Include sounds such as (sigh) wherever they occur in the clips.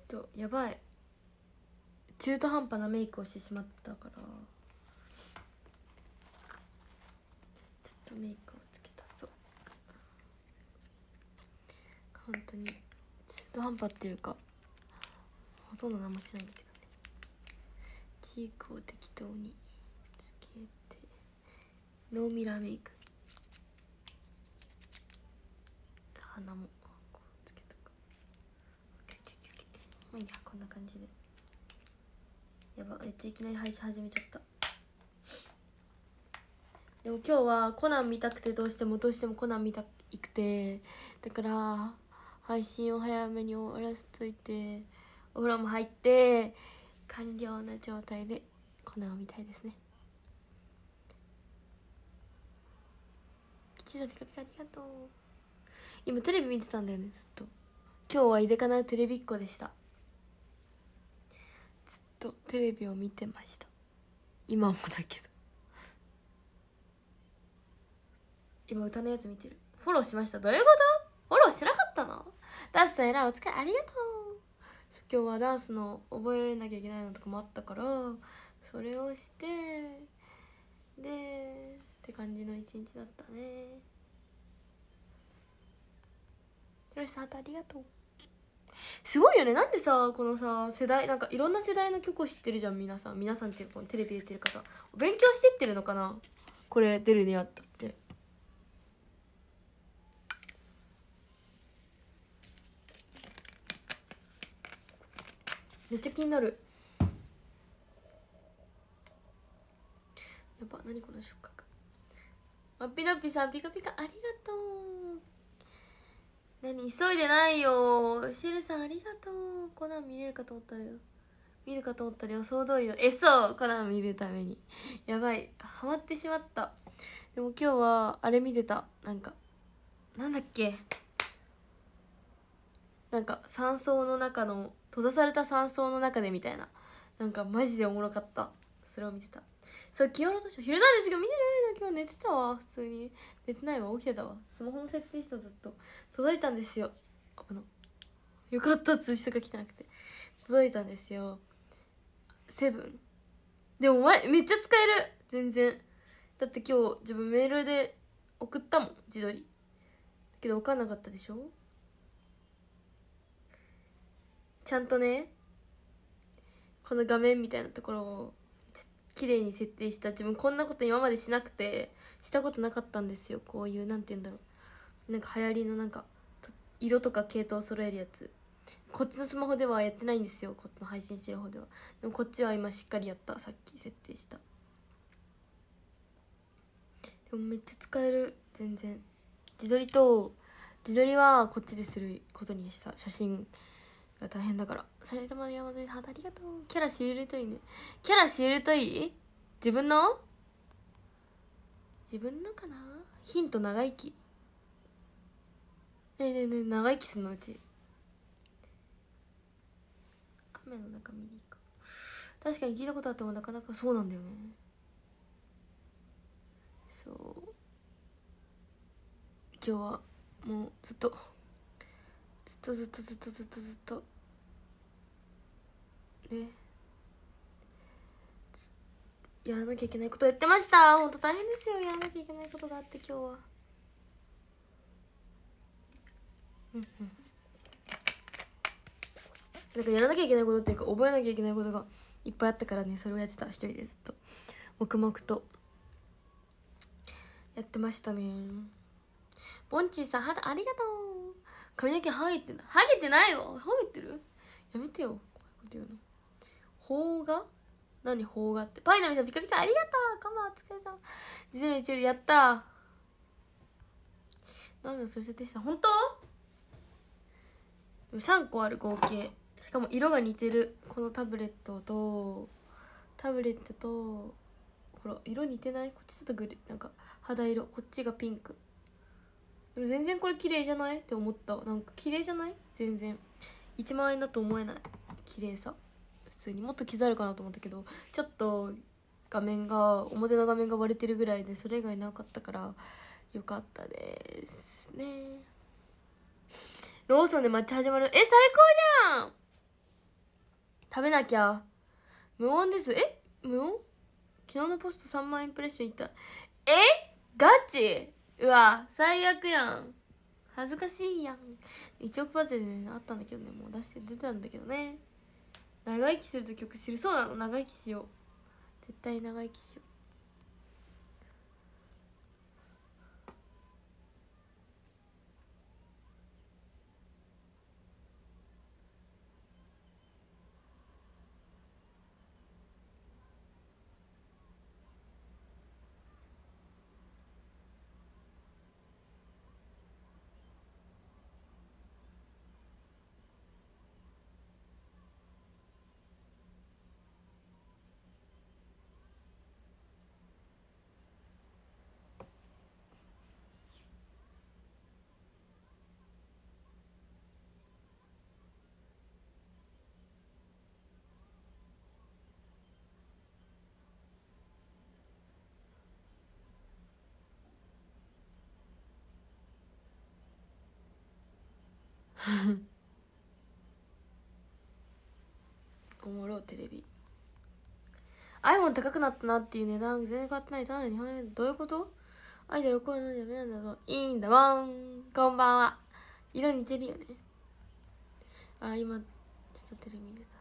っとやばい中途半端なメイクをしてしまったからちょっとメイクをつけ足そう本当に中途半端っていうかほとんど何もしないんだけどねチークを適当につけてノーミラーメイク鼻も。んな感じでやばめっちゃいきなり配信始めちゃったでも今日はコナン見たくてどうしてもどうしてもコナン見たくてだから配信を早めに終わらせといてお風呂も入って完了な状態でコナンを見たいですね吉田ピカピカありがとう今テレビ見てたんだよねずっと今日はいでかなテレビっ子でしたとテレビを見てました今もだけど今歌のやつ見てるフォローしましたどういうことフォローしなかったのダンスさん偉いお疲れありがとう今日はダンスの覚えなきゃいけないのとかもあったからそれをしてでって感じの一日だったねひろしさんありがとうすごいよねなんでさこのさ世代なんかいろんな世代の曲を知ってるじゃん皆さん皆さんっていうこのテレビ出てる方勉強してってるのかなこれ出るにあったってめっちゃ気になるやっぱ何この触覚あっぴのっぴさんピカピカありがとう何急いでないよシルさんありがとうコナン見れるかと思ったらよ見るかと思ったら予想通りのえそうコナン見るためにやばいハマってしまったでも今日はあれ見てたなんかなんだっけなんか山荘の中の閉ざされた山荘の中でみたいななんかマジでおもろかったそれを見てたそう清らとしは「ヒルナンデス」が見てないの今日寝てたわ普通に寝てないわ起きてたわスマホの設定したずっと届いたんですよあのよかった通知とか来てなくて届いたんですよセブンでもお前めっちゃ使える全然だって今日自分メールで送ったもん自撮りだけど分かんなかったでしょちゃんとねこの画面みたいなところを綺麗に設定した自分こんなこと今までしなくてしたことなかったんですよこういう何て言うんだろうなんか流行りのなんか色とか系統を揃えるやつこっちのスマホではやってないんですよこっちの配信してる方ではでもこっちは今しっかりやったさっき設定したでもめっちゃ使える全然自撮りと自撮りはこっちですることにした写真が大変だから埼玉の山添さんありがとうキャラ知れるといいねキャラ知れるといい自分の自分のかなヒント長生きねえねえねえ長生きすんのうち雨の中見に行く確かに聞いたことあってもなかなかそうなんだよねそう今日はもうずっととずっとずっとずっとずっとねやらなきゃいけないことやってました本当大変ですよやらなきゃいけないことがあって今日はうんうんなんかやらなきゃいけないことっていうか覚えなきゃいけないことがいっぱいあったからねそれをやってた一人でずっと黙々とやってましたねぼんちさん肌ありがとう髪の毛ハゲてないてないよはげてるやめてよういこと言うの邦画何邦画ってパイナミさんピカピカありがとうカマお疲れ様実の一よりやった何をそれ設定した本当3個ある合計しかも色が似てるこのタブレットとタブレットとほら色似てないこっちちょっとグレなんか肌色こっちがピンクでも全然これ綺麗じゃないって思ったなんか綺麗じゃない全然1万円だと思えない綺麗さ普通にもっと刻あるかなと思ったけどちょっと画面が表の画面が割れてるぐらいでそれ以外なかったからよかったですねローソンで待ち始まるえ最高じゃん食べなきゃ無音ですえ無音昨日のポスト3万インプレッションいったえガチうわ最悪やん恥ずかしいやん1億パズルンあったんだけどねもう出して出たんだけどね長生きすると曲知るそうなの長生きしよう絶対長生きしよう (laughs) おもろテレビ iPhone 高くなったなっていう値段全然変わってないただ日本円どういうことアイドルこうのやめなんだぞいいんだもんこんばんは色似てるよねあ今ちょっとテレビ見てた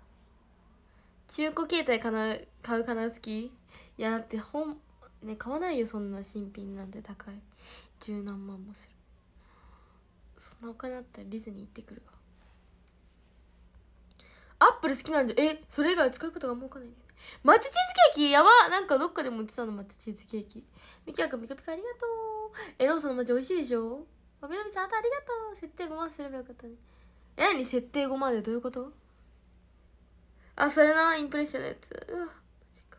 中古携帯かな買うかな好きいやだって本ね買わないよそんな新品なんて高い十何万もするそんなお金あったらディズニー行ってくるわアップル好きなんでえそれ以外使うことがもうかないんねマッチチーズケーキやばなんかどっかでも売ってたのマッチチーズケーキみきやくんピカピカありがとうエローソンのマッチ美味しいでしょまみなみさんありがとう設定5万すればよかったねえ何設定5万でどういうことあそれなインプレッションのやつうわマジか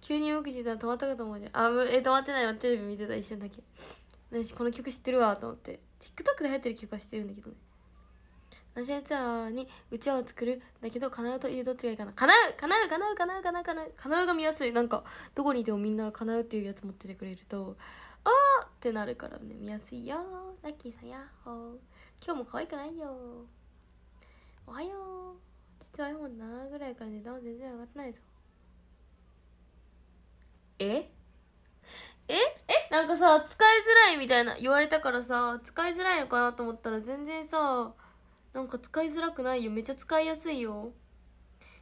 急に動きしてたら止まったかと思うじゃんあえ止まってないわテレビ見てた一瞬だけ私この曲知ってるわと思って TikTok で流行ってる曲は知ってるんだけどね私はツアーにうちわを作るだけど叶うというどっちがいいかな叶う叶う叶う叶う叶う叶う叶うが見やすいなんかどこにいてもみんな叶うっていうやつ持っててくれるとあーってなるからね見やすいよラッキーさんやっほー今日も可愛くないよおはよう実は iPhone7 ぐらいから値段は全然上がってないぞえええなんかさ使いづらいみたいな言われたからさ使いづらいのかなと思ったら全然さなんか使いづらくないよめっちゃ使いやすいよ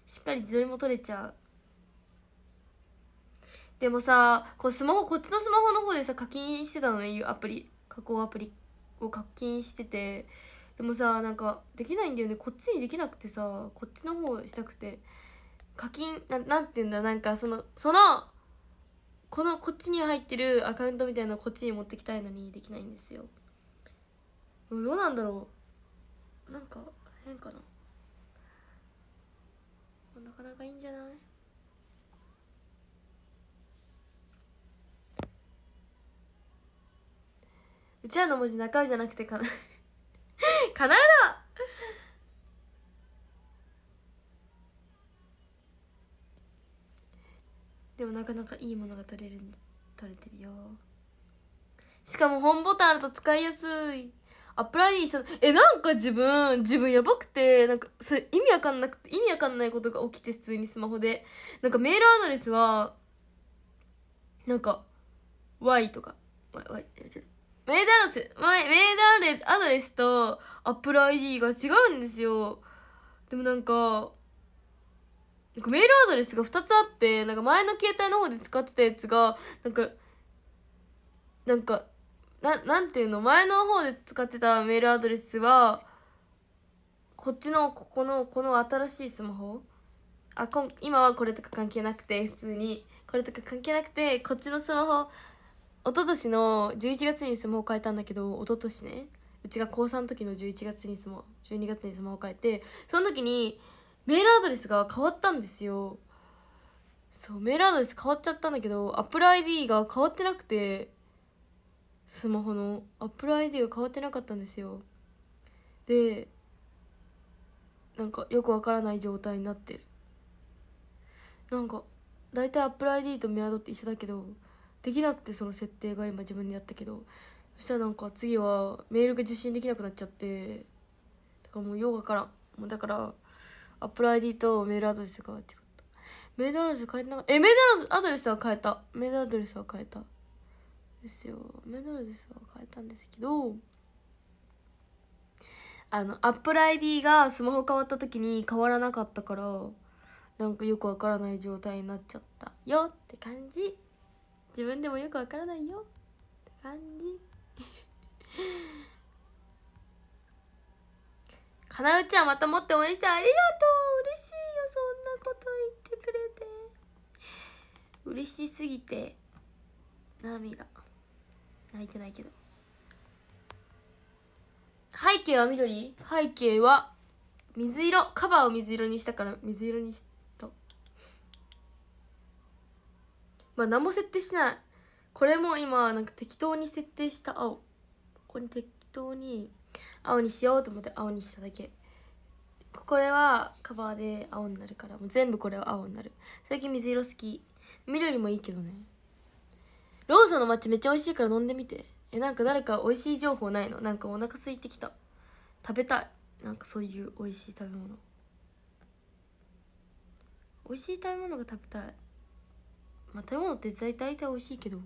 しっかり自撮りも撮れちゃうでもさこうスマホこっちのスマホの方でさ課金してたのねいうアプリ加工アプリを課金しててでもさなんかできないんだよねこっちにできなくてさこっちの方したくて課金ななんて言うんだなんかそのそのこのこっちに入ってるアカウントみたいなのこっちに持ってきたいのにできないんですよどうなんだろうなんか変かななかなかいいんじゃない「うちわ」の文字中じゃなくてかな (laughs) かなだでもなかなかいいものが取れる取れてるよしかも本ボタンあると使いやすいアップライデ一ションえなんか自分自分やばくてなんかそれ意味わかんなくて意味わかんないことが起きて普通にスマホでなんかメールアドレスはなんか Y とか Y, y メールアドレス、メールアドレスとアップル ID が違うんですよ。でもなんか、なんかメールアドレスが2つあって、なんか前の携帯の方で使ってたやつが、なんか、なんか、ななんていうの、前の方で使ってたメールアドレスは、こっちの、ここの、この新しいスマホあこん、今はこれとか関係なくて、普通に、これとか関係なくて、こっちのスマホ、一昨年の11月にスマホ変えたんだけど、一昨年ね、うちが高3の時の11月にスマホ、12月にスマホ変えて、その時に、メールアドレスが変わったんですよそうメールアドレス変わっちゃったんだけどアップル i d が変わってなくてスマホのアップル i d が変わってなかったんですよでなんかよくわからない状態になってるなんか大体アップル i d とメアドって一緒だけどできなくてその設定が今自分でやったけどそしたらなんか次はメールが受信できなくなっちゃってだからもうようわからんもうだからアップル ID とメールアドレスが違ったメールアドレス変えてなかったえメールアドレスは変えたメールアドレスは変えたですよメールアドレスは変えたんですけどあのアップル ID がスマホ変わった時に変わらなかったからなんかよくわからない状態になっちゃったよって感じ自分でもよくわからないよって感じかなうちゃんまた持って応援してありがとう嬉しいよそんなこと言ってくれて嬉しすぎて涙泣いてないけど背景は緑背景は水色カバーを水色にしたから水色にしたまあ何も設定しないこれも今なんか適当に設定した青これ適当に青にしようと思って青にしただけこれはカバーで青になるからもう全部これは青になる最近水色好き緑もいいけどねローソンの抹茶めっちゃ美味しいから飲んでみてえなんか誰か美味しい情報ないのなんかお腹空いてきた食べたいなんかそういう美味しい食べ物美味しい食べ物が食べたいまあ食べ物って大体美味しいけど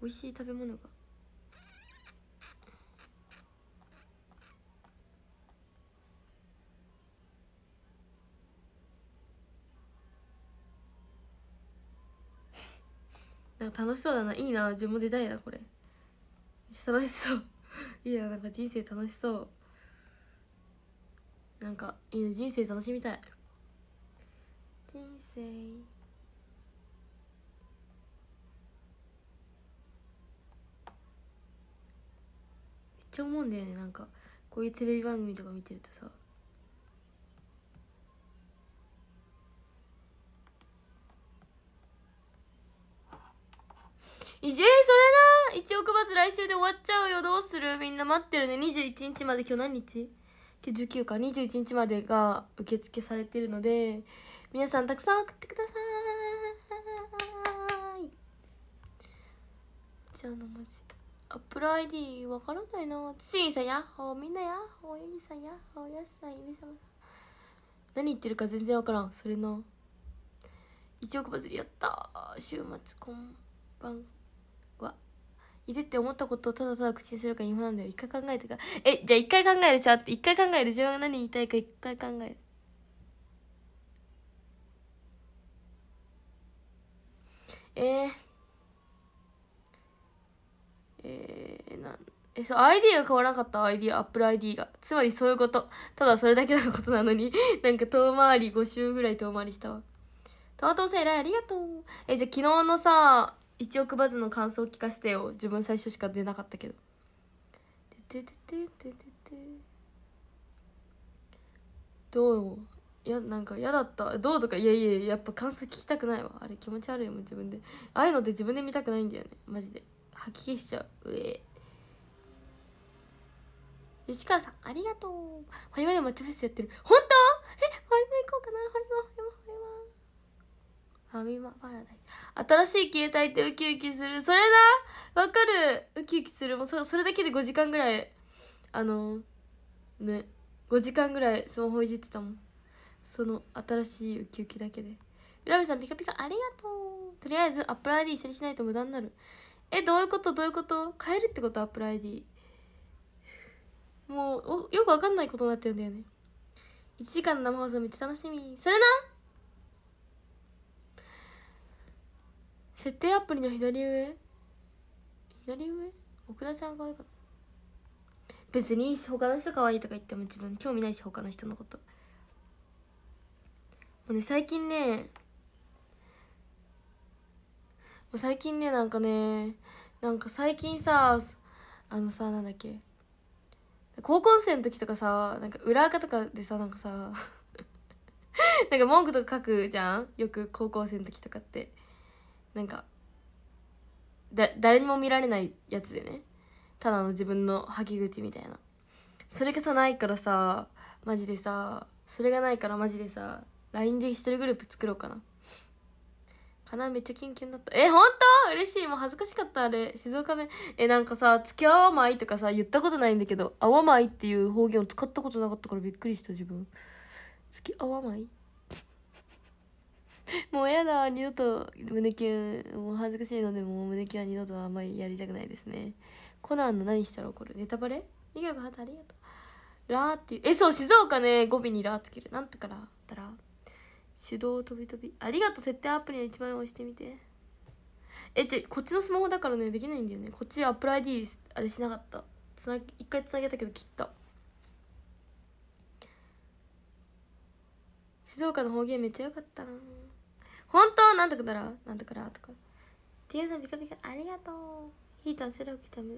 美味しい食べ物がなんか楽しそうだないいな自分も出たいなこれめっちゃ楽しそう (laughs) いいななんか人生楽しそうなんかいいな人生楽しみたい人生めっちゃ思うんだよねなんかこういうテレビ番組とか見てるとさいじそれな !1 億バズ来週で終わっちゃうよ、どうするみんな待ってるね。21日まで、今日何日今日19か、21日までが受付されてるので、皆さんたくさん送ってくださいじゃあの文字。アップル ID わからないな。ついさ、やっほー、みんなやっほー、ゆりさんやっほー、やすさん、ゆりさん。何言ってるか全然分からん。それの。1億バズりやった週末こんばんいてって思ったことをただただ口にするか今なんだよ一回考えてかえじゃあ一回考えるちゃっ一回考える自分が何言いたいか一回考えるえー、えー、なんえそう ID が変わらなかった ID アップル ID がつまりそういうことただそれだけのことなのに (laughs) なんか遠回り5周ぐらい遠回りしたわトマトさん偉いありがとうえじゃあ昨日のさ1億バズの感想聞かせてよ自分最初しか出なかったけどててててててどうやなんか嫌だったどうとかいやいややっぱ感想聞きたくないわあれ気持ち悪いもん自分でああいうのって自分で見たくないんだよねマジで吐き気しちゃううえ吉川さんありがとうファイマでマッチフェスやってる本当えファイマ行こうかなファイマファイマファミマパラダイス。新しい携帯ってウキウキする。それだわかるウキウキする。もうそそれだけで5時間ぐらい、あの、ね、5時間ぐらいスマホいじってたもん。その新しいウキウキだけで。浦部さん、ピカピカありがとう。とりあえず、アップル ID 一緒にしないと無駄になる。え、どういうことどういうこと変えるってことアップル ID。もうよくわかんないことになってるんだよね。1時間の生放送めっちゃ楽しみ。それな設定アプリの左上左上奥田ちゃん可愛かった別に他の人可愛いとか言っても自分興味ないし他の人のこともうね最近ねもう最近ねなんかねなんか最近さあのさなんだっけ高校生の時とかさなんか裏垢とかでさなんかさ (laughs) なんか文句とか書くじゃんよく高校生の時とかってなんかだ誰にも見られないやつでねただの自分の吐き口みたいなそれがさないからさマジでさそれがないからマジでさ LINE で一人グループ作ろうかなかなめっちゃキンキンだったえ本当嬉しいもう恥ずかしかったあれ静岡弁えなんかさ「付き合わない」とかさ言ったことないんだけど「あわまい」っていう方言を使ったことなかったからびっくりした自分付き合わないもうやだ二度と胸キュンもう恥ずかしいのでもう胸キュンは二度とあんまりやりたくないですねコナンの何したら怒るネタバレ美香がありがとうラーってえそう静岡ね語尾にラーつけるなんとかったら手動飛び飛びありがとう設定アプリの一番押してみてえちょこっちのスマホだからねできないんだよねこっちアップル l e i d あれしなかったつな一回つなげたけど切った静岡の方言めっちゃ良かったな本当なんとかだろなんとかだとか。ティアさんピカピカありがとう。ヒーターセロキため。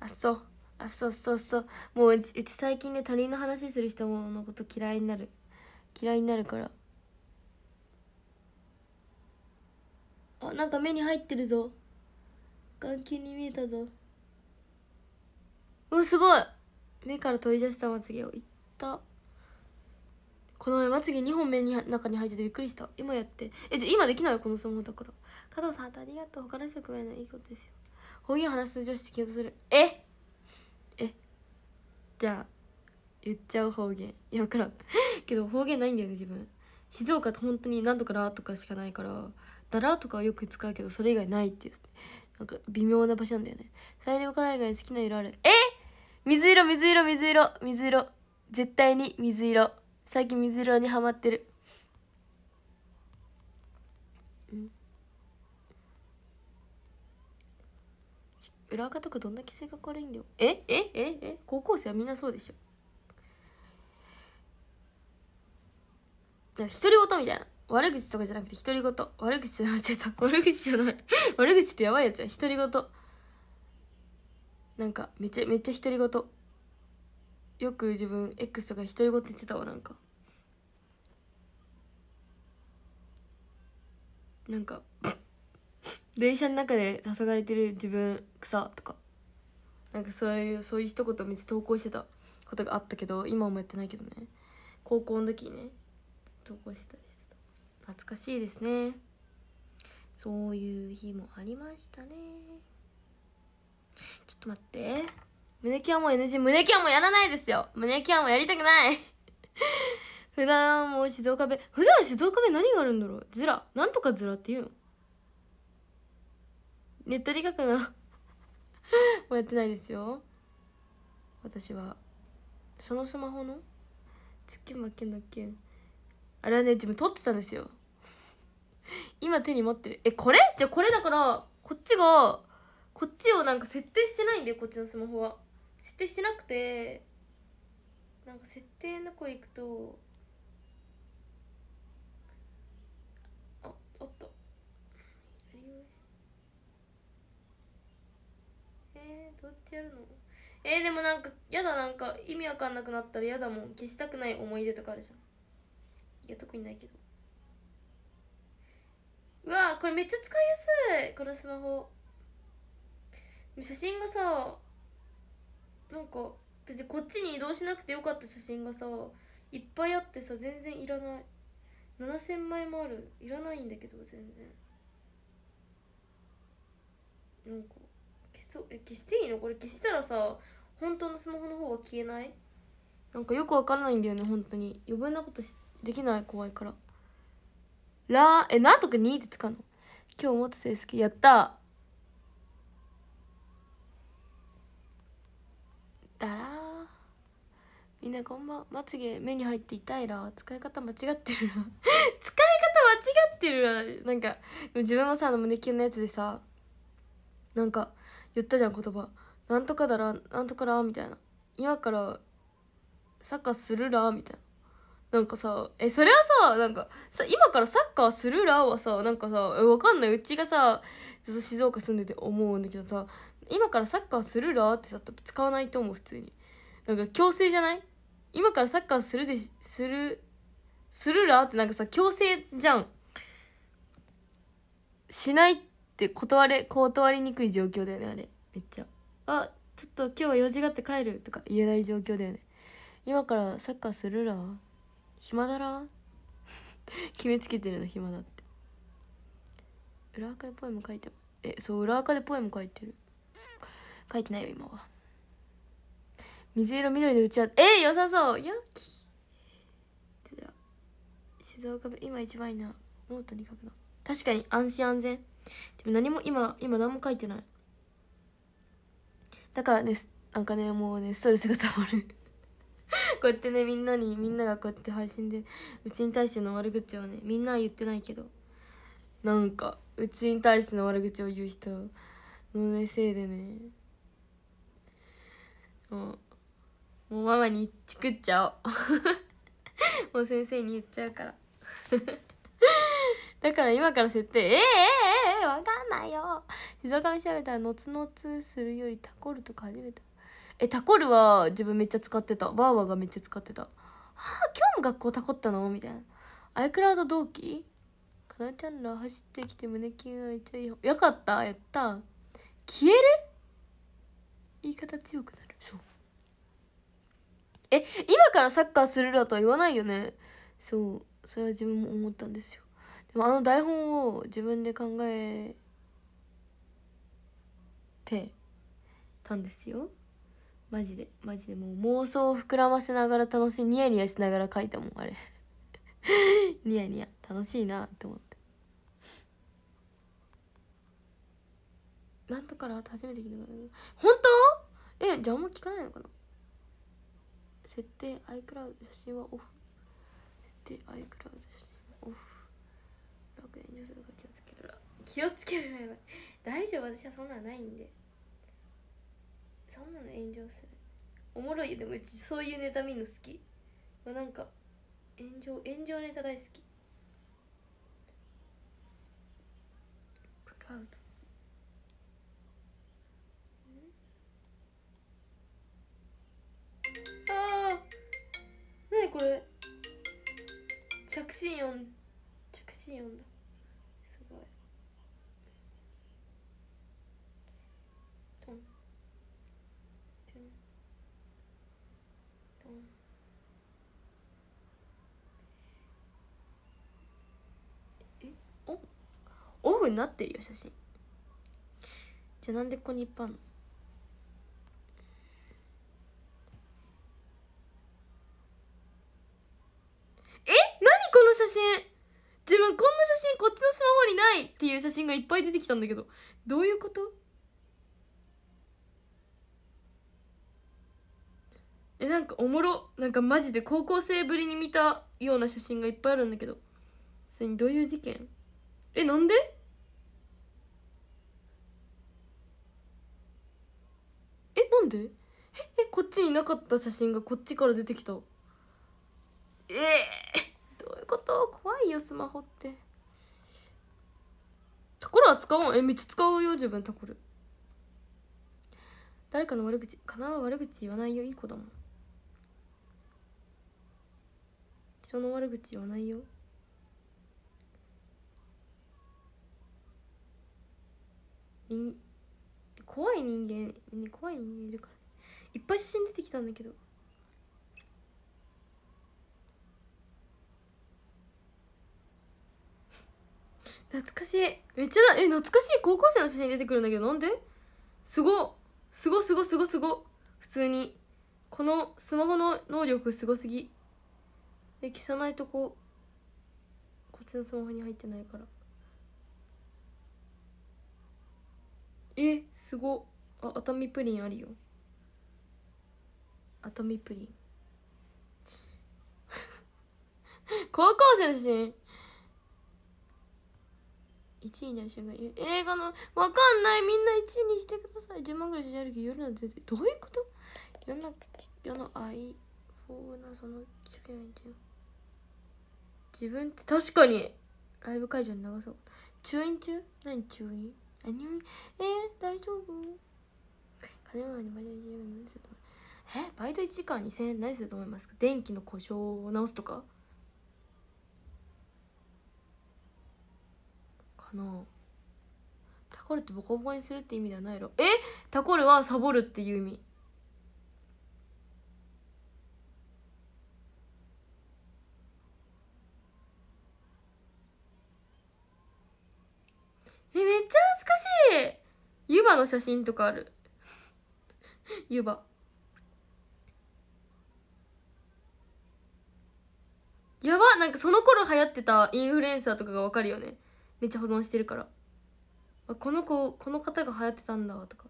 あそう。あそうそうそうもううち最近ね他人の話する人のこと嫌いになる嫌いになるからあなんか目に入ってるぞ眼球に見えたぞうんすごい目から取り出したまつげをいったこの前まつげ2本目に中に入っててびっくりした今やってえじゃ今できないこのスマホだから加藤さんありがとう他の人組めないいいことですよ方言話す女子って気がするええじゃあ言っちゃう方言いや分からん (laughs) けど方言ないんだよね自分静岡って本当に何とかーとかしかないからだらとかはよく使うけどそれ以外ないっていうなんか微妙な場所なんだよね最良から以外好きな色あるえ水色水色水色水色絶対に水色最近水色にハマってる裏垢とかどんだけ性格悪いんだよええええ高校生はみんなそうでしょ独り言みたいな悪口とかじゃなくて独り言悪口じゃなちょっと悪口じゃない悪口ってやばいやつや独り言なんかめちゃめちゃ独り言よく自分 X とか独り言言ってたわなんかなんか電車の中で黄昏れてる自分草とかなんかそういうそういう一言めっちゃ投稿してたことがあったけど今もやってないけどね高校の時にね投稿してたりしてた懐かしいですねそういう日もありましたねちょっと待って胸キュンも NG 胸キュンもやらないですよ胸キュンもやりたくない (laughs) 普段も静岡弁普段静岡弁何があるんだろうズラなんとかズラって言うのネット理学の (laughs) もうやってないですよ私はそのスマホのつけまけんだっけんあれはね自分撮ってたんですよ (laughs) 今手に持ってるえこれじゃあこれだからこっちがこっちをなんか設定してないんだよこっちのスマホは。定しなくてなんか設定の子行くとあおっとえー、どうやってやるのえー、でもなんかやだなんか意味わかんなくなったらやだもん消したくない思い出とかあるじゃんいや特にないけどうわこれめっちゃ使いやすいこのスマホ写真がさなんか別にこっちに移動しなくてよかった写真がさいっぱいあってさ全然いらない7000枚もあるいらないんだけど全然なんか消そえ消していいのこれ消したらさ本当のスマホの方は消えないなんかよくわからないんだよね本当に余分なことしできない怖いからラーえなんとか2ってつかの今日もっと好きやっただらみんなこんばんまつげ目に入って痛いら使い方間違ってる (laughs) 使い方間違ってるらなんか自分もさあの胸キュンのやつでさなんか言ったじゃん言葉なんとかだらなんとからみたいな今からサッカーするらみたいななんかさえそれはさなんかさ今からサッカーするらはさなんかさわかんないうちがさずっと静岡住んでて思うんだけどさ今からサッカーするらってさ使わないと思う普通になんか強制じゃない今からサッカーするでするするらってなんかさ強制じゃんしないって断れ断りにくい状況だよねあれめっちゃあちょっと今日は用事があって帰るとか言えない状況だよね今からサッカーするら暇だら (laughs) 決めつけてるの暇だって裏垢でポエム書いてえそう裏垢でポエム書いてる書いてないよ今は水色緑のうちはえー、良さそうよき静岡弁今一番いいなノートに書くの確かに安心安全でも何も今今何も書いてないだからねなんかねもうねストレスがたまる (laughs) こうやってねみんなにみんながこうやって配信でうちに対しての悪口をねみんなは言ってないけどなんかうちに対しての悪口を言う人のねせいでねもうもうママにチクっちゃおう (laughs) もう先生に言っちゃうから (laughs) だから今から設定えー、えー、ええー、えわかんないよ静岡調べたらのつのつするよりタコルとか初めてえタコルは自分めっちゃ使ってたバーバーがめっちゃ使ってたはあ今日も学校タコったのみたいなアイクラウド同期かなちゃんら走ってきて胸キュンめっちゃいいよかったやった消える言い方強くなるそうえ今からサッカーするだとは言わないよねそうそれは自分も思ったんですよでもあの台本を自分で考えてたんですよマジでマジでもう妄想を膨らませながら楽しいニヤニヤしながら書いたもんあれ (laughs) ニヤニヤ楽しいなって思って。なんとから初めて聞いたこと本当えじゃああんま聞かないのかな設定 iCloud 写真はオフ設定 iCloud 写真はオフ楽炎上するか気をつけるら気をつけるらやばい大丈夫私はそんなのないんでそんなの炎上するおもろいよでもうちそういうネタ見るの好きなんか炎上炎上ネタ大好きクラウドこれ着信音着信音だすごいトントントンえおオフになってるよ写真じゃあなんでここにいっぱいあるのないっていう写真がいっぱい出てきたんだけどどういうことえなんかおもろなんかマジで高校生ぶりに見たような写真がいっぱいあるんだけど普通にどういう事件えなんでえなんでええこっちになかった写真がこっちから出てきたええー、どういうこと怖いよスマホって。タコラは使わんえめっちゃ使うよ自分タコル誰かの悪口かな悪口言わないよいい子だもん人の悪口言わないよ怖い人間怖い人間いるから、ね、いっぱい写真出てきたんだけど懐かしいめっちゃえ懐かしい高校生の写真出てくるんだけどなんですごすごすごすごすご普通にこのスマホの能力すごすぎえ消さないとここっちのスマホに入ってないからえすごあ熱海プリンあるよ熱海プリン (laughs) 高校生の写真1位になる瞬間映画のわかんないみんな1位にしてください10万ぐらいしちゃるけど夜なんてどういうこと夜の世の愛法なその自分って確かにライブ会場に流そう中院中何中院あ入院えー、大丈夫金回りバイト1時間何すると思えバイト1時間2000円何すると思いますか電気の故障を直すとかかなタコルってボコボコにするって意味ではないろえタコルはサボるっていう意味えめっちゃ懐かしい湯葉の写真とかある湯葉 (laughs) やばなんかその頃流行ってたインフルエンサーとかがわかるよねめっちゃ保存してるからあこの子この方が流行ってたんだとか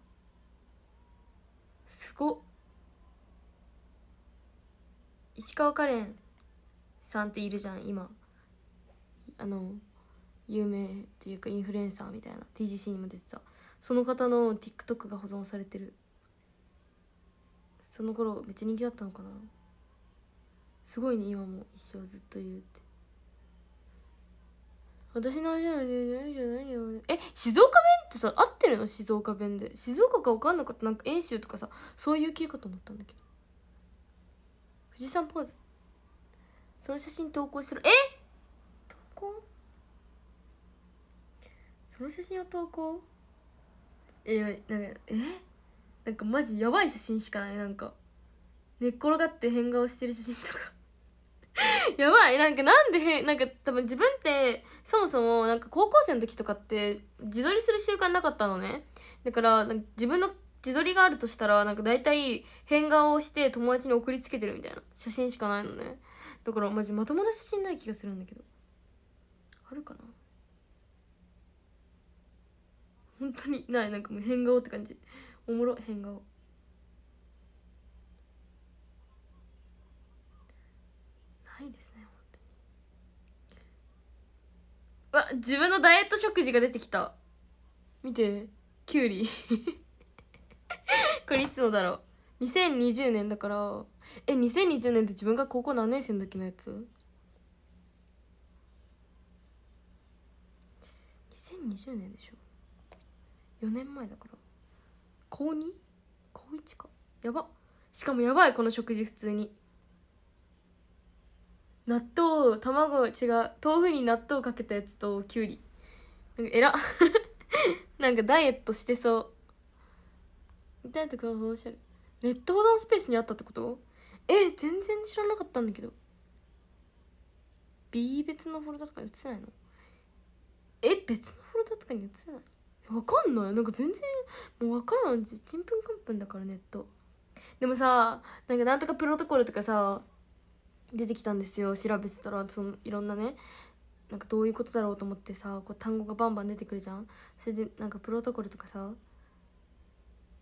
すごっ石川カレンさんっているじゃん今あの有名っていうかインフルエンサーみたいな TGC にも出てたその方の TikTok が保存されてるその頃めっちゃ人気だったのかなすごいね今も一生ずっといるって私の味は何じゃないよえ静岡弁ってさ合ってるの静岡弁で静岡か分かんなかったなんか遠州とかさそういう系かと思ったんだけど富士山ポーズその写真投稿しろえ投稿その写真を投稿えなんかえなんかマジやばい写真しかないなんか寝っ転がって変顔してる写真とか (laughs) やばいなんかなんでなんか多分自分ってそもそもなんか高校生の時とかって自撮りする習慣なかったのねだから自分の自撮りがあるとしたらなんか大体変顔をして友達に送りつけてるみたいな写真しかないのねだからマジまともな写真ない気がするんだけどあるかな本当にないなんかもう変顔って感じおもろ変顔わ自分のダイエット食事が出てきた見てきゅうりこれいつのだろう2020年だからえ2020年って自分が高校何年生の時のやつ ?2020 年でしょ4年前だから高 2? 高1かやばしかもやばいこの食事普通に納豆卵違う豆腐に納豆かけたやつときゅうりなんか偉っ (laughs) なんかダイエットしてそうダイエット工夫おしるネット保存スペースにあったってことえ全然知らなかったんだけど B 別のフォルダとかに映せないのえ別のフォルダとかに映せないわかんないなんか全然もう分からんちちんぷんかんぷんだからネットでもさなんかなんとかプロトコルとかさ出てきたんですよ調べてたらそのいろんなねなんかどういうことだろうと思ってさこう単語がバンバン出てくるじゃんそれでなんかプロトコルとかさ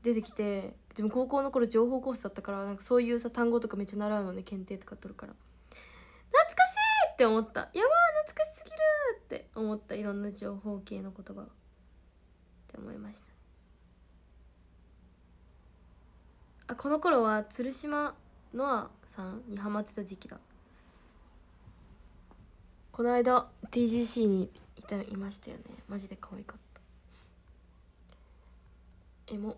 出てきて自分高校の頃情報コースだったからなんかそういうさ単語とかめっちゃ習うのね検定とか取るから懐かしいって思ったやばー懐かしすぎるって思ったいろんな情報系の言葉って思いましたあこの頃は鶴島のはさんにハマってた時期だこの間 TGC にいたいましたよねマジで可愛かったえも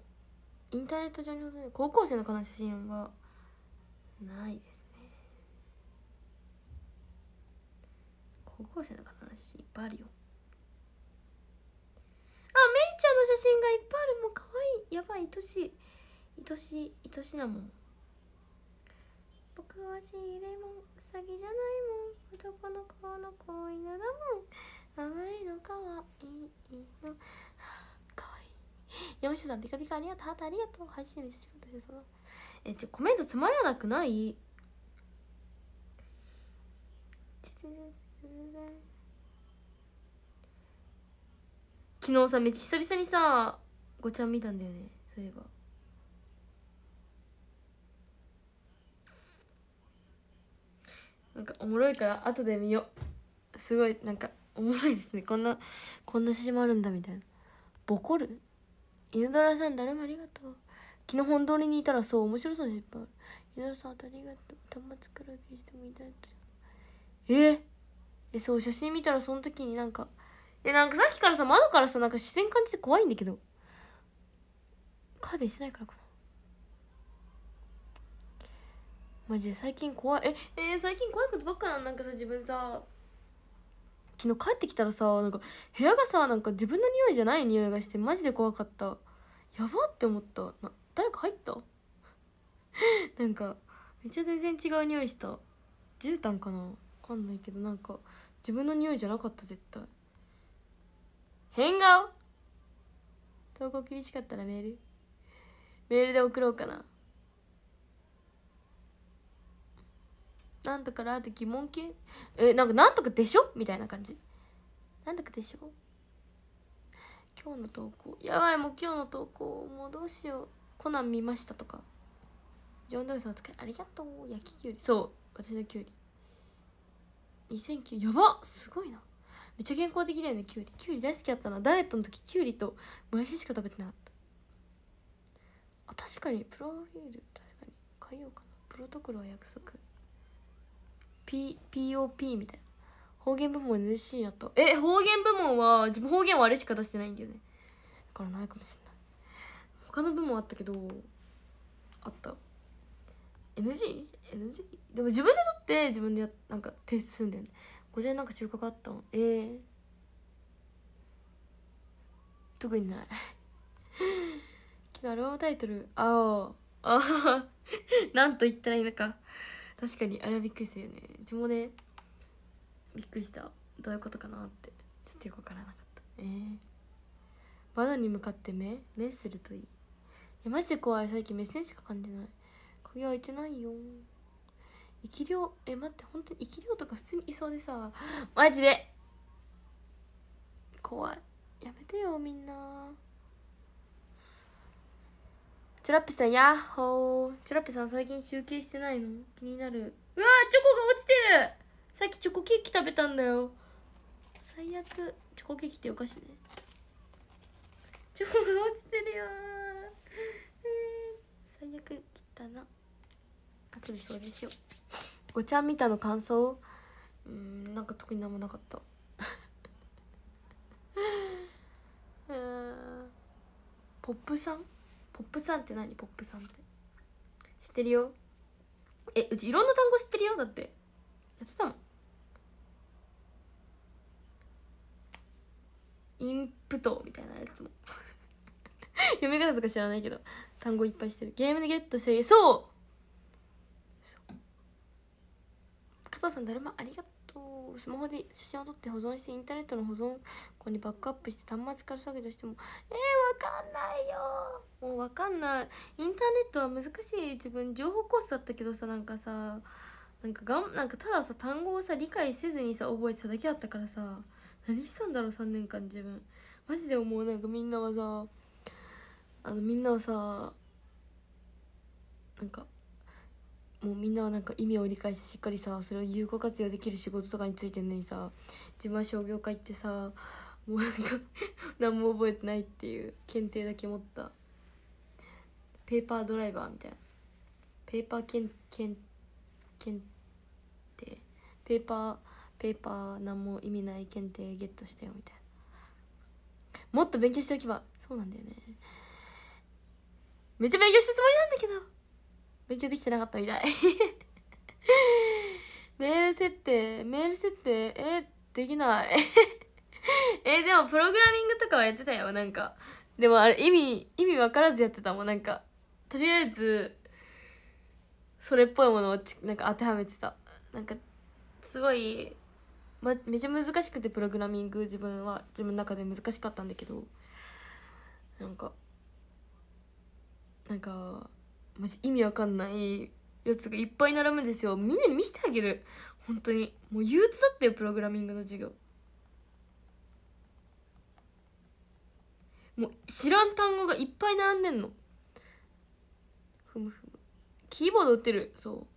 インターネット上に高校生のこの写真はないですね高校生の方の写真いっぱいあるよあメイちゃんの写真がいっぱいあるもう可愛いやばい愛しい愛しい愛しなもんおかわしいレモンうさぎじゃないもん男の子の子犬だもん甘いのかわいいのかわいい山下さんピカピカありがとうありがとう配信めっちゃ近かっですえちょコメントつまらなくない昨日さめっちゃ久々にさごちゃん見たんだよねそういえば。なんかおもろいから後で見ようすごいなんかおもろいですねこんなこんな写真もあるんだみたいなボコる犬ドラさん誰もありがとう昨日本通りにいたらそう面白そうにいっある犬ドラさんありがとう玉作るら消してもいたいとええそう写真見たらその時になんかえなんかさっきからさ窓からさなんか視線感じて怖いんだけどカーデンしてないからかマジで最近怖いええー、最近怖いことばっかなんなんかさ自分さ昨日帰ってきたらさなんか部屋がさなんか自分の匂いじゃない匂いがしてマジで怖かったやばって思ったな誰か入った (laughs) なんかめっちゃ全然違う匂いした絨毯かな分かんないけどなんか自分の匂いじゃなかった絶対変顔投稿厳しかったらメールメールで送ろうかななんとからって疑問形えなんかなんとかでしょみたいな感じなんとかでしょ今日の投稿やばいもう今日の投稿もうどうしようコナン見ましたとかジョン・ドイスお疲れありがとう焼ききゅうりそう私のきゅうり2009やばすごいなめっちゃ健康的だよねきゅうりきゅうり大好きだったなダイエットの時きゅうりともやししか食べてなかったあ確かにプロフィール確かに変えようかなプロトコルは約束 P、o p みたいな。方言部門 NC やった。え、方言部門は、自分方言はあれしか出してないんだよね。だからないかもしれない。他の部門あったけど、あった。NG?NG? NG? でも自分で撮って自分でやなんか提出するんだよねこちらなんか収穫あったのええー、特にない (laughs) 昨日アルバムタイトルああああなんと言ったらいいのか確かにあれはびっくりするよねうちもねびっくりしたどういうことかなってちょっとよくわからなかったええー、窓に向かって目目するといいいやマジで怖い最近目線しか感じない鍵開いてないよ生き量え待って本当に生き量とか普通にいそうでさマジで怖いやめてよみんなチュラッピさんやッーチュラッピさん最近集計してないの気になるうわチョコが落ちてるさっきチョコケーキ食べたんだよ最悪チョコケーキってお菓子ねチョコが落ちてるよ、ー、最悪切ったな後で掃除しようごちゃん見たの感想うんなんか特に何もなかった (laughs) ポップさんポップさんって何ポップさんって知ってるよえうちいろんな単語知ってるよだってやってたもんインプトみたいなやつも (laughs) 読み方とか知らないけど単語いっぱいしてるゲームでゲットしてそう加藤さんだるまありがとうとスマホで写真を撮って保存してインターネットの保存庫にバックアップして端末から削除してもえー、わかんないよもうわかんないインターネットは難しい自分情報コースだったけどさなんかさなんかがんなんかたださ単語をさ理解せずにさ覚えてただけだったからさ何したんだろう3年間自分マジで思うなんかみんなはさあのみんなはさなんかもうみんなはなんか意味を理解してしっかりさそれを有効活用できる仕事とかについてんのにさ自分は商業科行ってさもうなんか (laughs) 何も覚えてないっていう検定だけ持ったペーパードライバーみたいなペーパー検検検定ペーパーペーパー何も意味ない検定ゲットしたよみたいなもっと勉強しておけばそうなんだよねめっちゃ勉強したつもりなんだけど勉強できてなかったみたい (laughs) メール設定メール設定えできない (laughs) えでもプログラミングとかはやってたよなんかでもあれ意味意味分からずやってたもんなんかとりあえずそれっぽいものをなんか当てはめてたなんかすごい、ま、めちゃ難しくてプログラミング自分は自分の中で難しかったんだけどなんかなんかマジ意味わかんないやつがいっぱい並ぶんですよみんなに見せてあげる本当にもう憂鬱だったよプログラミングの授業もう知らん単語がいっぱい並んでんのふむふむキーボード打ってるそう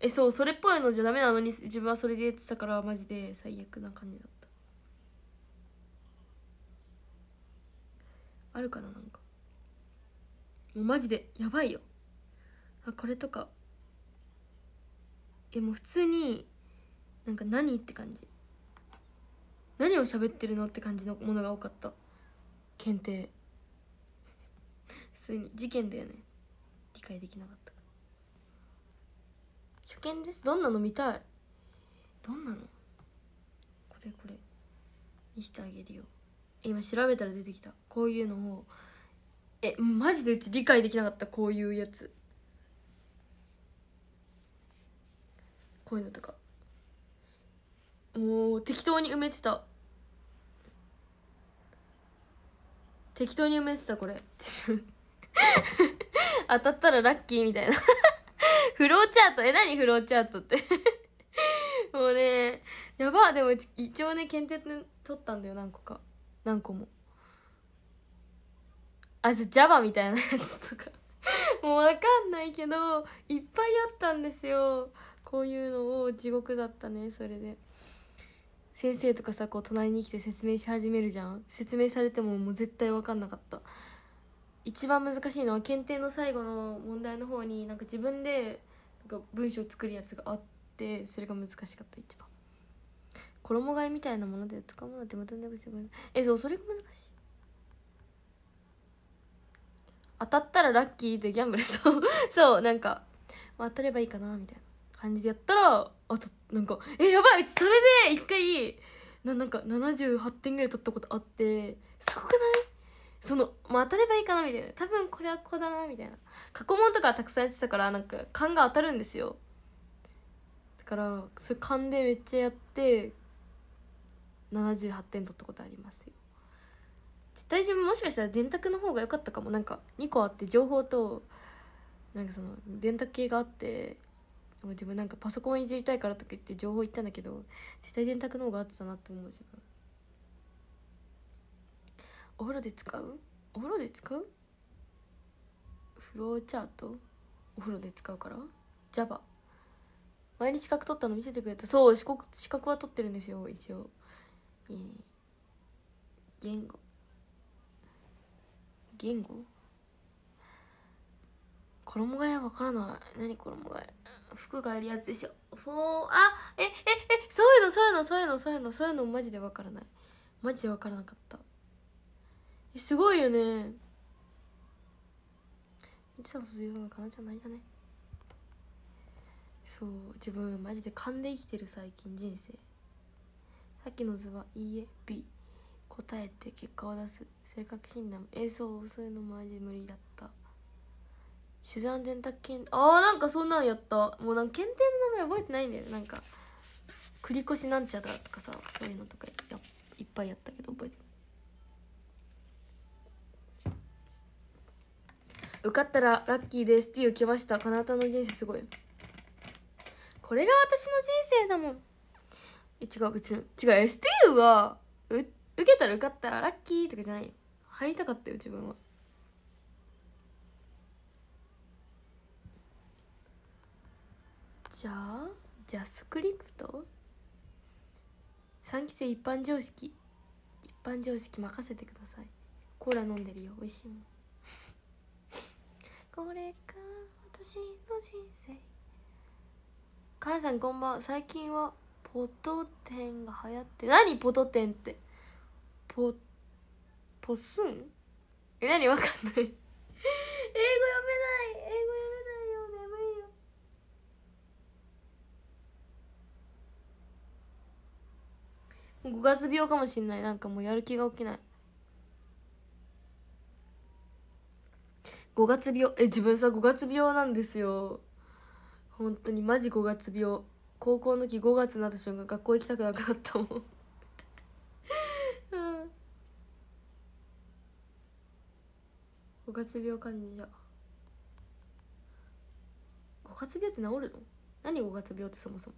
えそうそれっぽいのじゃダメなのに自分はそれでやってたからマジで最悪な感じだったあるかななんかもうマジでやばいよあこれとかえもう普通になんか何って感じ何を喋ってるのって感じのものが多かった検定普通に事件だよね理解できなかった初見ですどんなの見たいどんなのこれこれ見してあげるよ今調べたら出てきたこういうのをえマジでうち理解できなかったこういうやつこういうのとかもう適当に埋めてた適当に埋めてたこれ (laughs) 当たったらラッキーみたいな (laughs) フローチャートえ何フローチャートってもうねやばでも一応ね検定取ったんだよ何個か何個もあじゃ Java みたいなやつとか (laughs) もう分かんないけどいっぱいあったんですよこういうのを地獄だったねそれで先生とかさこう隣に来て説明し始めるじゃん説明されてももう絶対分かんなかった一番難しいのは検定の最後の問題の方になんか自分でなんか文章作るやつがあってそれが難しかった一番衣替えみたいなものでつかむなってまたなくちゃえそうそれが難しい当たったらラッキーでギャンブルそう (laughs) そうなんか、まあ、当たればいいかなみたいな感じでやったらあとなんかえやばいうちそれで一回ななんか78点ぐらい取ったことあってすごくないその、まあ、当たればいいかなみたいな多分これはここだなみたいな過去問とかたくさんやってたからなんか勘が当たるんですよだからそれ勘でめっちゃやって78点取ったことありますよ大丈ももしかしたら電卓の方が良かったかもなんか2個あって情報となんかその電卓系があって自分なんかパソコンいじりたいからとか言って情報言ったんだけど絶対電卓の方が合ってたなって思う自分お風呂で使うお風呂で使うフローチャートお風呂で使うから Java 前に資格取ったの見せてくれたそう資格は取ってるんですよ一応言語言語衣替えわからない何衣替え服がえるやつでしょフォーあえええそういうのそういうのそういうのそういうのそういうのマジでわからないマジでわからなかったえすごいよねみちさん卒業のかなじゃないだねそう自分マジで勘で生きてる最近人生さっきの図は「いいえ B」答えて結果を出す性格診断えそうそういうのマジ無理だった手段電卓検あーなんかそんなんやったもうなんか検定の名前覚えてないんだよなんか繰越なんちゃらとかさそういうのとかやいっぱいやったけど覚えてない受かったらラッキーですっていう来ましたかなたの人生すごいこれが私の人生だもん違うう違う STU はう受けたら受かったらラッキーとかじゃないよ入りたかったよ自分はじゃあジャスクリプト3期生一般常識一般常識任せてくださいコーラ飲んでるよ美味しいもん (laughs) これか私の人生母さんこんばん最近はポトテンが流行って何ポトテンってポポッスンえ何わかんない英語読めない英語読めないよ眠いよ5月病かもしんないなんかもうやる気が起きない5月病え自分さ5月病なんですよ本当にマジ5月病高校の時5月になった瞬間学校行きたくなくなったもん五月病患者五月病って治るの何五月病ってそもそも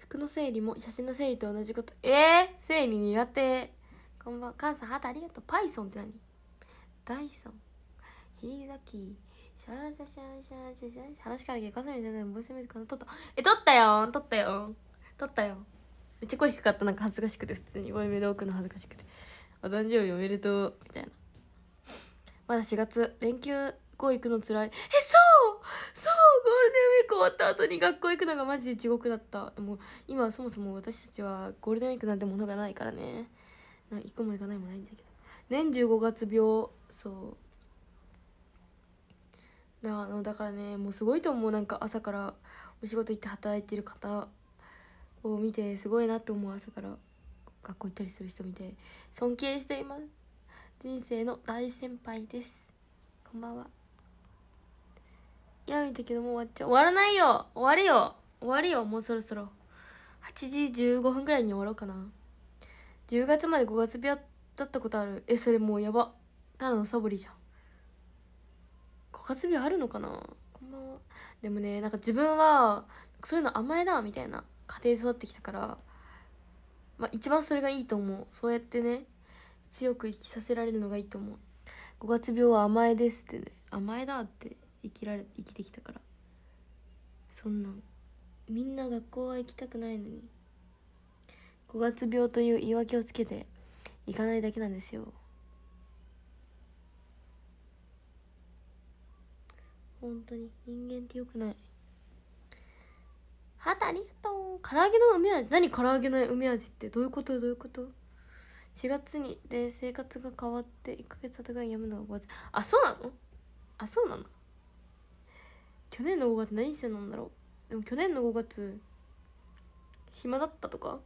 服の整理も写真の整理と同じことえー、整理苦手こんばんカさんハーありがとうパイソンって何ダイソンヒーザキーシャンシャシャンシャンシャンシャン話から結果すみたいなボイスメイクかな撮ったえ撮ったよ撮ったよ撮ったよめっちゃ声低かったなんか恥ずかしくて普通にボイで置くの恥ずかしくて「お誕生日おめでとう」みたいなまだ4月連休校行くのつらいえそうそうゴールデンウィーク終わった後に学校行くのがマジで地獄だったでも今そもそも私たちはゴールデンウィークなんてものがないからねな1個も行かないもないんだけど年中5月病そうだあのだからねもうすごいと思うなんか朝からお仕事行って働いてる方を見てすごいなって思う朝から学校行ったりする人見て尊敬しています人生の大先輩ですこんばんは嫌みたけどもう終わっちゃう終わらないよ終わるよ終わるよもうそろそろ8時15分ぐらいに終わろうかな10月まで5月病だったことあるえそれもうやばただのサボりじゃん5月病あるのかなこんばんはでもねなんか自分はそういうの甘えだみたいな家庭で育ってきたから、まあ、一番それがいいと思うそうやってね強く生きさせられるのがいいと思う五月病は甘えですってね甘えだって生きられ生きてきたからそんなみんな学校は行きたくないのに五月病という言い訳をつけて行かないだけなんですよ本当に人間ってよくないハートありがとう唐揚げの梅味何唐揚げの梅味ってどういうことどういうこと4月にで生活が変わって1ヶ月後にやむのが5月あそうなのあそうなの去年の5月何してたんだろうでも去年の5月暇だったとか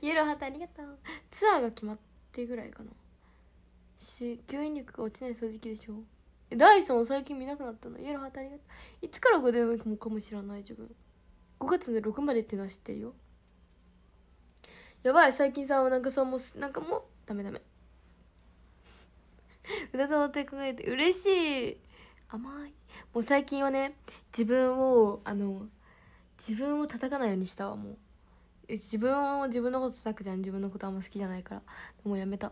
イエローハートありがとうツアーが決まってぐらいかなし吸引力が落ちない掃除機でしょダイソン最近見なくなったのイエローハートありがとういつから5年目かもかもしれない自分5月の6までっていうのは知ってるよやばい最近さなんかさもうなんかもうダメダメ (laughs) うだとのて考えて嬉しい甘いもう最近はね自分をあの自分を叩かないようにしたわもう自分を自分のこと叩くじゃん自分のことあんま好きじゃないからもうやめた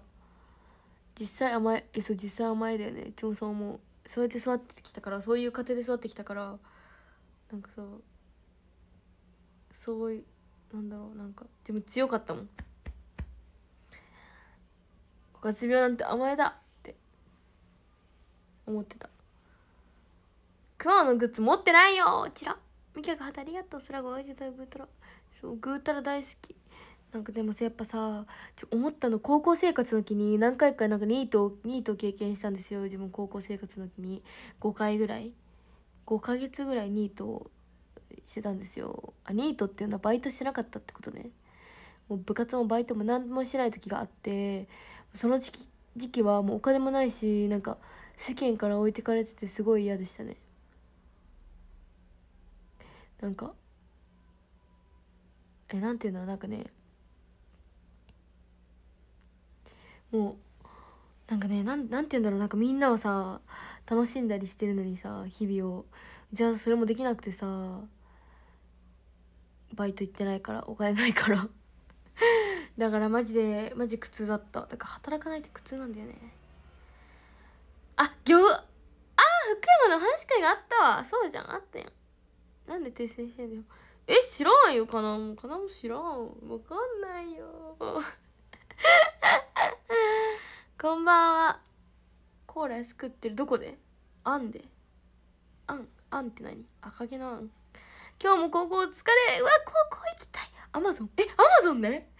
実際甘いえそう実際甘いだよねチョンさんもそうやって育ってきたからそういう家庭で育ってきたからなんかそうそういなんだろうなんかでも強かったもん五月病なんて甘えだって思ってたクマのグッズ持ってないよちらみきゃくありがとう空が泳いでたグータラそうグータラ大好きなんかでもさやっぱさちょ思ったの高校生活の時に何回かなんかニートニート経験したんですよ自分高校生活の時に5回ぐらい5ヶ月ぐらいニートをしてたんですよあニートっていうのはバイトしてなかったってことねもう部活もバイトも何もしてない時があってその時期時期はもうお金もないしなんか世間から置いてかれててすごい嫌でしたねなんかえなんていうのなんかねもうなんかねなんなんていうんだろうなんかみんなはさ楽しんだりしてるのにさ日々をじゃあそれもできなくてさバイト行ってないからお金ないからだからマジでマジ苦痛だっただから働かないって苦痛なんだよねあ業あ福山の話し会があったわそうじゃんあったやんなんで訂正してんだよえ知らんよかなもかなも知らんわかんないよ (laughs) こんばんはコーラ安くってるどこであんであんあんって何赤毛のあん今日も高校疲れうわ高校行きたいアマゾンえアマゾンね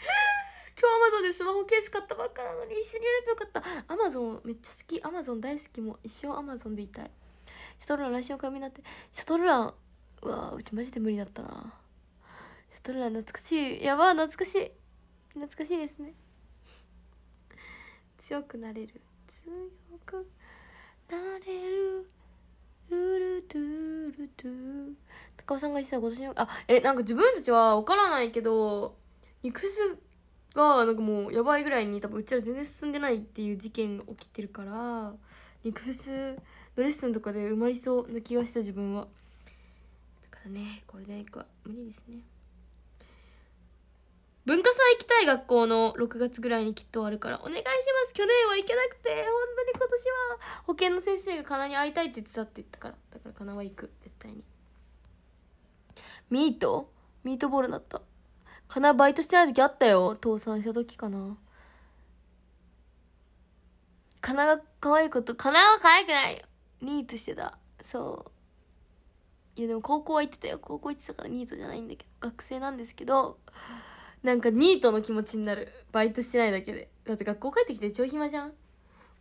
今日アマゾンでスマホケース買ったばっかなのに一緒にやればよかったアマゾンめっちゃ好きアマゾン大好きも一生アマゾンでいたいシャトルラン来週かみになってシャトルランうわうちマジで無理だったなシャトルラン懐かしいやば懐かしい懐かしいですね強くなれる強くなれる高尾さんが実は今年のあえなんか自分たちは分からないけど肉質がなんかもうやばいぐらいに多分うちら全然進んでないっていう事件が起きてるから肉質のレッスンとかで埋まりそうな気がした自分はだからねこれでいくは無理ですね文化祭行きたい学校の6月ぐらいにきっとあるからお願いします去年は行けなくて本当に今年は保健の先生がかなに会いたいって言ってたって言ったからだからかなは行く絶対にミートミートボールだったかなバイトしてない時あったよ倒産した時かなかなが可愛いことかなは可愛くないニートしてたそういやでも高校は行ってたよ高校行ってたからニートじゃないんだけど学生なんですけどなんかニートの気持ちになるバイトしてないだけでだって学校帰ってきて超暇じゃん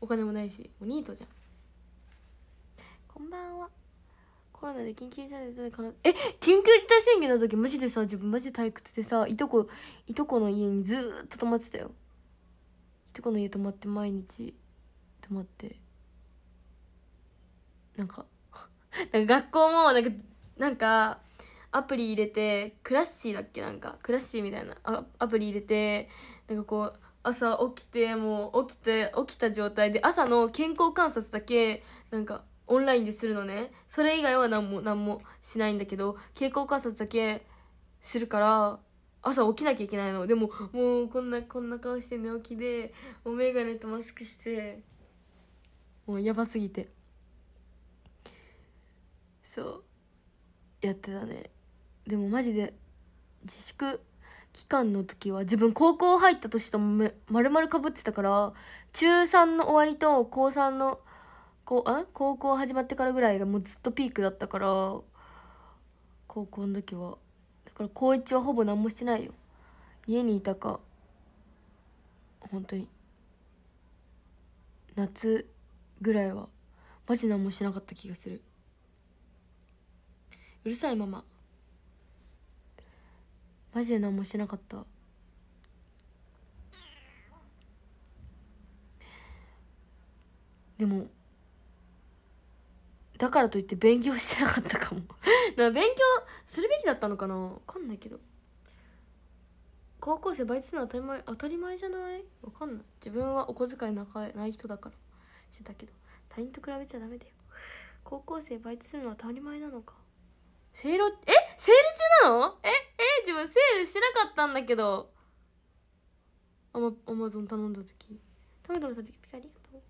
お金もないしもうニートじゃんこんばんはコロナで緊急事態でかなえ緊急事態宣言の時マジでさ自分マジで退屈でさいとこいとこの家にずっと泊まってたよいとこの家泊まって毎日泊まってなんか (laughs) なんか学校もなんかなんかアプリ入れてクラッシーだっけなんかクラッシーみたいなアプリ入れてなんかこう朝起きてもう起きて起きた状態で朝の健康観察だけなんかオンラインでするのねそれ以外は何も何もしないんだけど健康観察だけするから朝起きなきゃいけないのでももうこんなこんな顔して寝起きでもう眼鏡とマスクしてもうやばすぎてそうやってたねでもマジで自粛期間の時は自分高校入った年とめ丸々かぶってたから中3の終わりと高3のこあ高校始まってからぐらいがもうずっとピークだったから高校の時はだから高1はほぼ何もしてないよ家にいたか本当に夏ぐらいはマジ何もしなかった気がするうるさいマママジで何もしなかったでもだからといって勉強してなかったかも (laughs) な勉強するべきだったのかな分かんないけど高校生バイトするの当たり前当たり前じゃない分かんない自分はお小遣いなかない人だからしてたけど他人と比べちゃダメだよ高校生バイトするのは当たり前なのかセール、えセール中なのええ自分セールしてなかったんだけど。アマアマゾン頼んだ時。たまたまさんピカピカありがとう。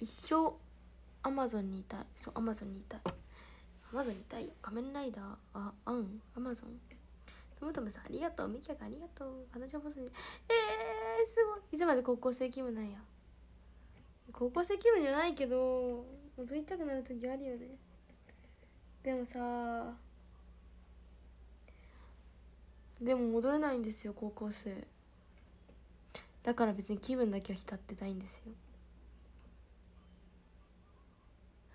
一生アマゾンにいたい。そう、アマゾンにいたい。アマゾンにいたい仮面ライダー、あ、アン、アマゾン。トムトムさんありがとう。ミキャがありがとう。話をボすに。えー、すごい。いつまで高校生勤務なんや。高校生勤務じゃないけど。戻りたくなる時あるよねでもさでも戻れないんですよ高校生だから別に気分だけは浸ってたいんですよ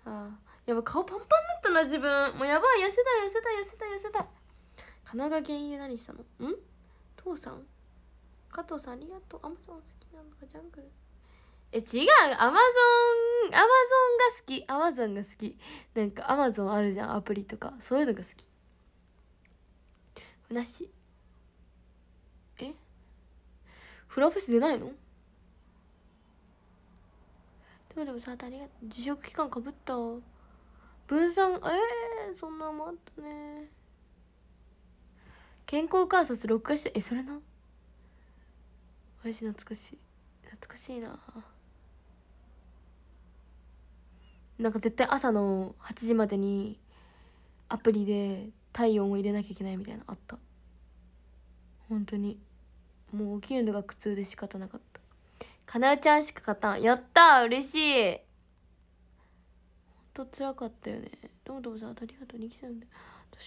ああやば顔パンパンだったな自分もうやばい痩せた痩せた痩せた痩せた神奈川県で何したのん父さん加藤さんありがとうアマゾン好きなのかジャングルえ違うアマゾンアマゾンが好きアマゾンが好きなんかアマゾンあるじゃんアプリとかそういうのが好きふなしえフラフェス出ないのでもでもさありがとう辞職期間かぶった分散えー、そんなもあったね健康観察録画してえそれなわし懐かしい懐かしいななんか絶対朝の8時までにアプリで体温を入れなきゃいけないみたいなあった本当にもう起きるのが苦痛で仕方なかったかなうちゃんしか勝たんやった嬉しいほんとつらかったよねどうもどうもさんありがとうに期生んで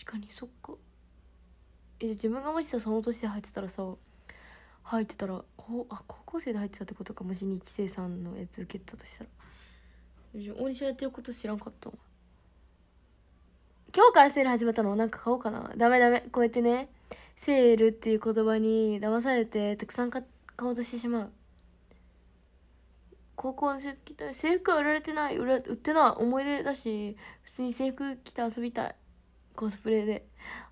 確かにそっかえ自分がもしさその年で入ってたらさ入ってたらこうあ高校生で入ってたってことかもしに期生さんのやつ受けたとしたらオーディションやってること知らんかった今日からセール始まったのなんか買おうかなダメダメこうやってねセールっていう言葉に騙されてたくさん買おうとしてしまう高校の制服着たい制服は売られてない売売ってない思い出だし普通に制服着て遊びたいコスプレで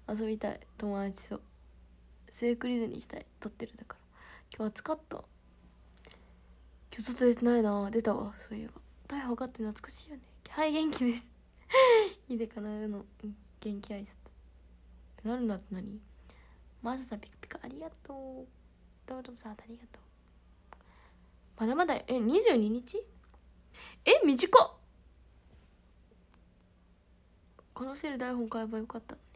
遊びたい友達と制服リズにしたい撮ってるだから今日暑かった今日外出てないな出たわそういえば逮捕かって懐かしいよねはい元気です (laughs) いいでかなうの元気挨拶なるなって何まずさピカピカありがとうどうもさありがとうまだまだえ22日え短っこのセール台本買えばよかったのに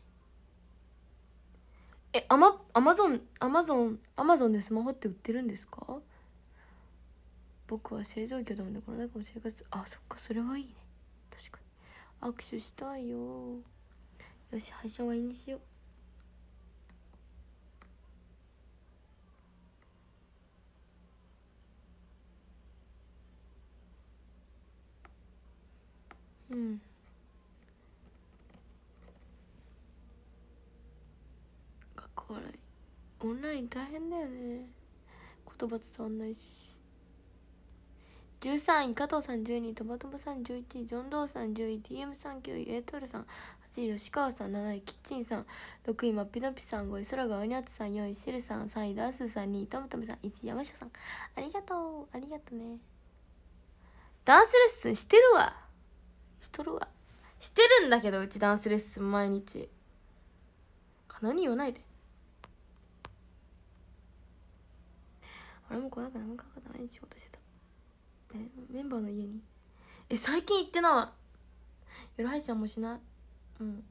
えアマアマゾンアマゾンアマゾンでスマホって売ってるんですか僕は製造業だもんねこの中も生活あそっかそれはいいね確かに握手したいよよし配信はいいにしよううんっこ悪いオンライン大変だよね言葉伝わんないし13位加藤さん12位とばとばさん11位ジョンドーさん10位 d m さん9位エートルさん8位吉川さん7位キッチンさん6位マッピのピさん5位空がおにゃつさん4位シルさん3位ダースさん2位トムトムさん1位山下さんありがとうありがとねダンスレッスンしてるわしとるわしてるんだけどうちダンスレッスン毎日かなに言わないで俺もこの中何もかかない仕事してたメンバーの家にえ最近行ってない夜配信もしないうん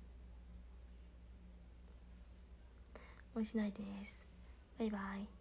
もうしないですバイバイ